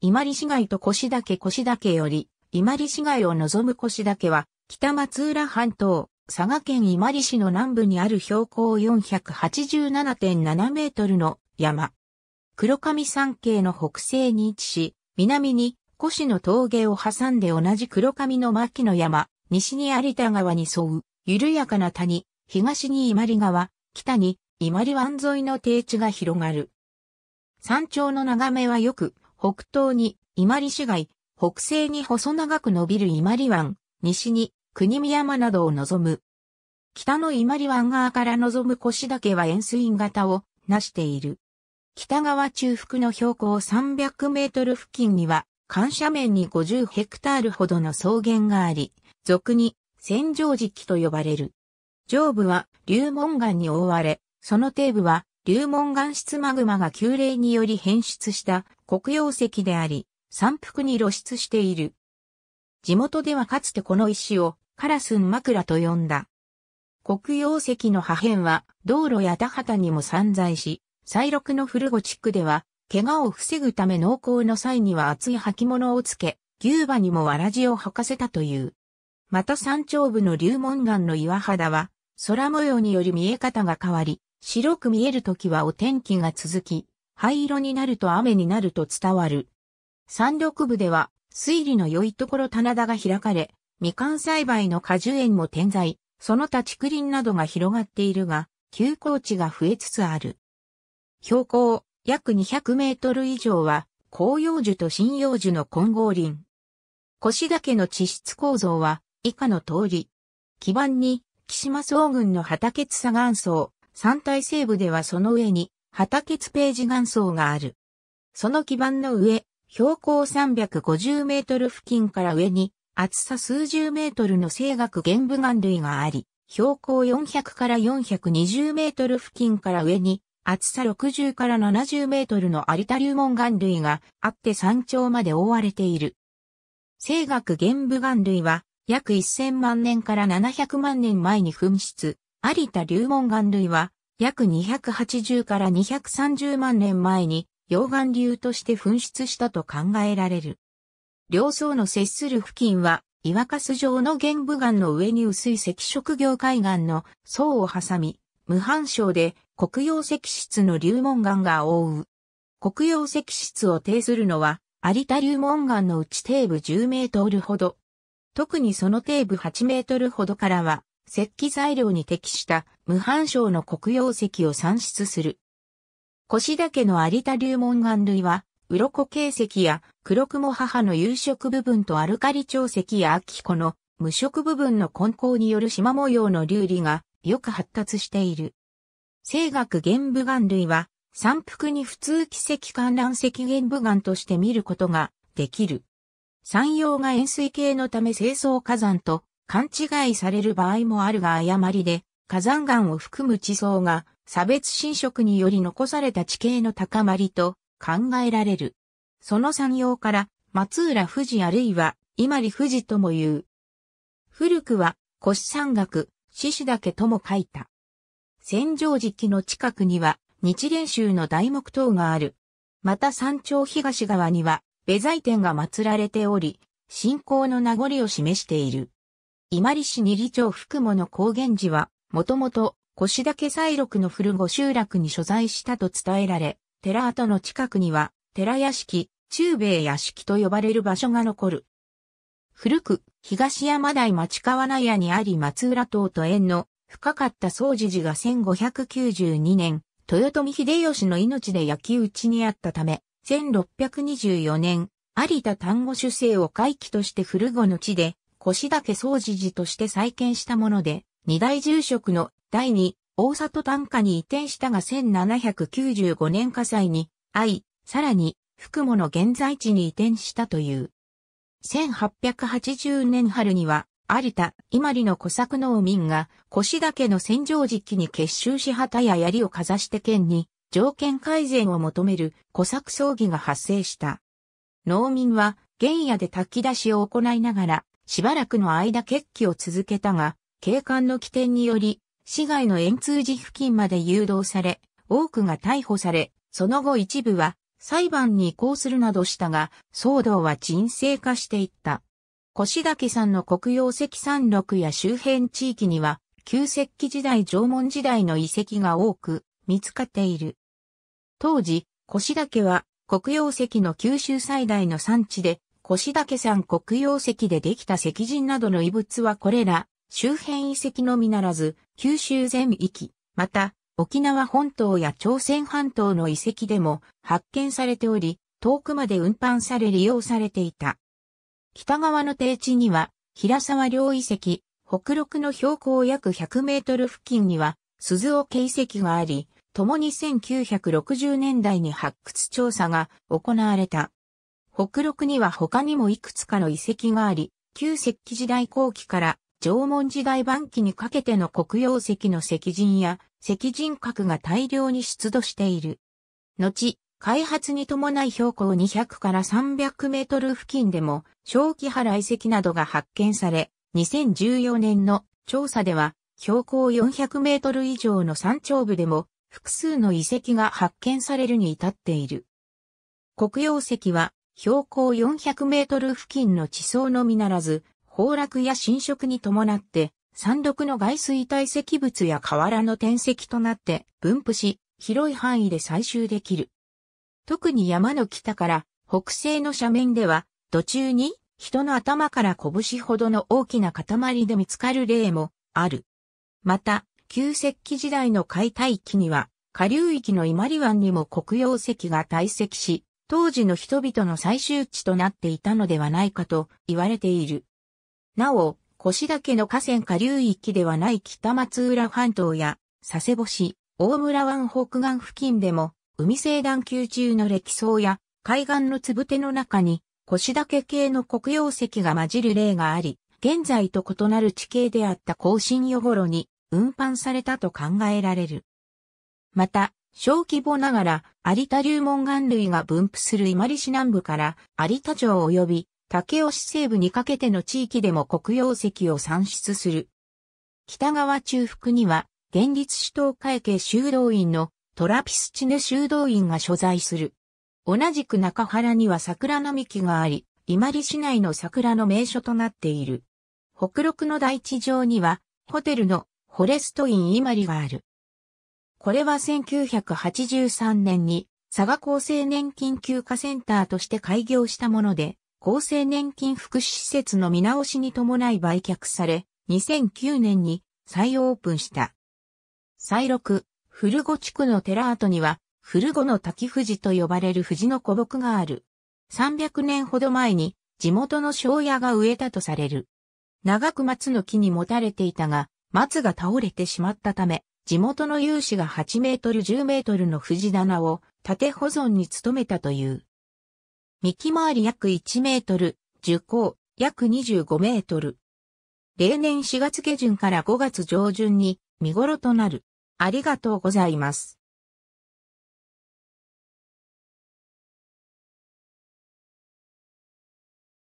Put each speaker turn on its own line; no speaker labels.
伊万里市街と越岳越岳より、伊万里市街を望む越岳は、北松浦半島、佐賀県伊万里市の南部にある標高487.7メートルの山。黒神山系の北西に位置し、南に越の峠を挟んで同じ黒神の牧の山、西に有田川に沿う、緩やかな谷、東に伊万里川、北に伊万里湾沿いの低地が広がる。山頂の眺めはよく、北東に伊万里市街、北西に細長く伸びる伊万里湾、西に国見山などを望む。北の伊万里湾側から望むだ岳は円錐型を成している。北側中腹の標高300メートル付近には、関斜面に50ヘクタールほどの草原があり、俗に戦場期と呼ばれる。上部は流門岩に覆われ、その底部は流門岩質マグマが急冷により変質した黒曜石であり、山腹に露出している。地元ではかつてこの石をカラスン枕と呼んだ。黒曜石の破片は道路や田畑にも散在し、西六の古後地区では、怪我を防ぐため濃厚の際には厚い履物をつけ、牛馬にもわらじを履かせたという。また山頂部の流紋岩の岩肌は、空模様により見え方が変わり、白く見えるときはお天気が続き、灰色になると雨になると伝わる。山緑部では、水利の良いところ棚田が開かれ、みかん栽培の果樹園も点在、その他竹林などが広がっているが、休校地が増えつつある。標高約200メートル以上は、紅葉樹と針葉樹の混合林。腰岳の地質構造は以下の通り。基盤に、木島総群の畑津砂岩層、山体西部ではその上に、畑津ページ岩層がある。その基盤の上、標高350メートル付近から上に、厚さ数十メートルの生学玄武岩類があり、標高400から420メートル付近から上に、厚さ60から70メートルの有田流門岩類があって山頂まで覆われている。生学玄武岩類は、約1000万年から700万年前に噴出、有田流門岩類は、約280から230万年前に、溶岩流として噴出したと考えられる。両層の接する付近は、岩かす状の玄武岩の上に薄い赤色業海岩の層を挟み、無反症で黒曜石質の流門岩が覆う。黒曜石質を呈するのは、有田流門岩の内底部10メートルほど。特にその底部8メートルほどからは、石器材料に適した無反症の黒曜石を産出する。腰岳の有田流門岩類は、鱗形石や黒雲母の有色部分とアルカリ長石や秋子の無色部分の根高による縞模様の流理がよく発達している。清学玄武岩類は、山腹に普通奇跡観覧石玄武岩として見ることができる。山陽が円錐形のため清掃火山と勘違いされる場合もあるが誤りで、火山岩を含む地層が差別侵食により残された地形の高まりと考えられる。その産業から松浦富士あるいは伊万里富士とも言う。古くは古市山岳、獅子岳とも書いた。戦場時期の近くには日蓮宗の大木塔がある。また山頂東側には、ベザイ天が祀られており、信仰の名残を示している。伊万里市二里町福母の高原寺は、もともと、腰岳西六の古語集落に所在したと伝えられ、寺跡の近くには、寺屋敷、中米屋敷と呼ばれる場所が残る。古く、東山台町川内屋にあり松浦島と縁の深かった総持寺が1592年、豊臣秀吉の命で焼き討ちにあったため、1624年、有田丹後主生を回帰として古語の地で星岳総持寺として再建したもので、二大住職の第二、大里短歌に移転したが1795年火災に、愛、さらに、福母の現在地に移転したという。1880年春には、有田、伊万里の小作農民が、腰岳の戦場時期に結集し旗や槍をかざして県に、条件改善を求める小作葬儀が発生した。農民は、原野で炊き出しを行いながら、しばらくの間決起を続けたが、警官の起点により、市街の円通寺付近まで誘導され、多くが逮捕され、その後一部は裁判に移行するなどしたが、騒動は沈静化していった。腰岳山の黒曜石山麓や周辺地域には、旧石器時代縄文時代の遺跡が多く見つかっている。当時、腰岳は黒曜石の九州最大の産地で、腰岳山黒曜石でできた石人などの遺物はこれら、周辺遺跡のみならず、九州全域、また、沖縄本島や朝鮮半島の遺跡でも発見されており、遠くまで運搬され利用されていた。北側の低地には、平沢両遺跡、北陸の標高約100メートル付近には、鈴岡遺跡があり、共に1960年代に発掘調査が行われた。北陸には他にもいくつかの遺跡があり、旧石器時代後期から縄文時代晩期にかけての黒曜石の石人や石人核が大量に出土している。後、開発に伴い標高200から300メートル付近でも小木原遺跡などが発見され、2014年の調査では標高400メートル以上の山頂部でも複数の遺跡が発見されるに至っている。黒曜石は標高400メートル付近の地層のみならず、崩落や侵食に伴って、山麓の外水堆積物や河原の転石となって分布し、広い範囲で採集できる。特に山の北から北西の斜面では、途中に人の頭から拳ほどの大きな塊で見つかる例もある。また、旧石器時代の解体期には、下流域の伊万里湾にも黒曜石が堆積し、当時の人々の最終地となっていたのではないかと言われている。なお、だ岳の河川下流域ではない北松浦半島や佐世保市、大村湾北岸付近でも、海西団球中の歴層や海岸のつぶての中に腰岳系の黒曜石が混じる例があり、現在と異なる地形であった更新予頃に運搬されたと考えられる。また、小規模ながら、有田流門岩類が分布する伊万里市南部から有田町及び竹雄市西部にかけての地域でも黒曜石を産出する。北側中腹には、現立市東海系修道院のトラピスチネ修道院が所在する。同じく中原には桜並木があり、伊万里市内の桜の名所となっている。北陸の大地上には、ホテルのフォレストイン伊万里がある。これは1983年に佐賀厚生年金休暇センターとして開業したもので、厚生年金福祉施設の見直しに伴い売却され、2009年に再オープンした。再録、古後地区の寺跡には、古後の滝富士と呼ばれる富士の古木がある。300年ほど前に地元の庄屋が植えたとされる。長く松の木に持たれていたが、松が倒れてしまったため、地元の有志が8メートル10メートルの藤棚を縦保存に努めたという。幹回り約1メートル、樹高約25メートル。例年4月下旬から5月上旬に見頃となる。ありがとうございます。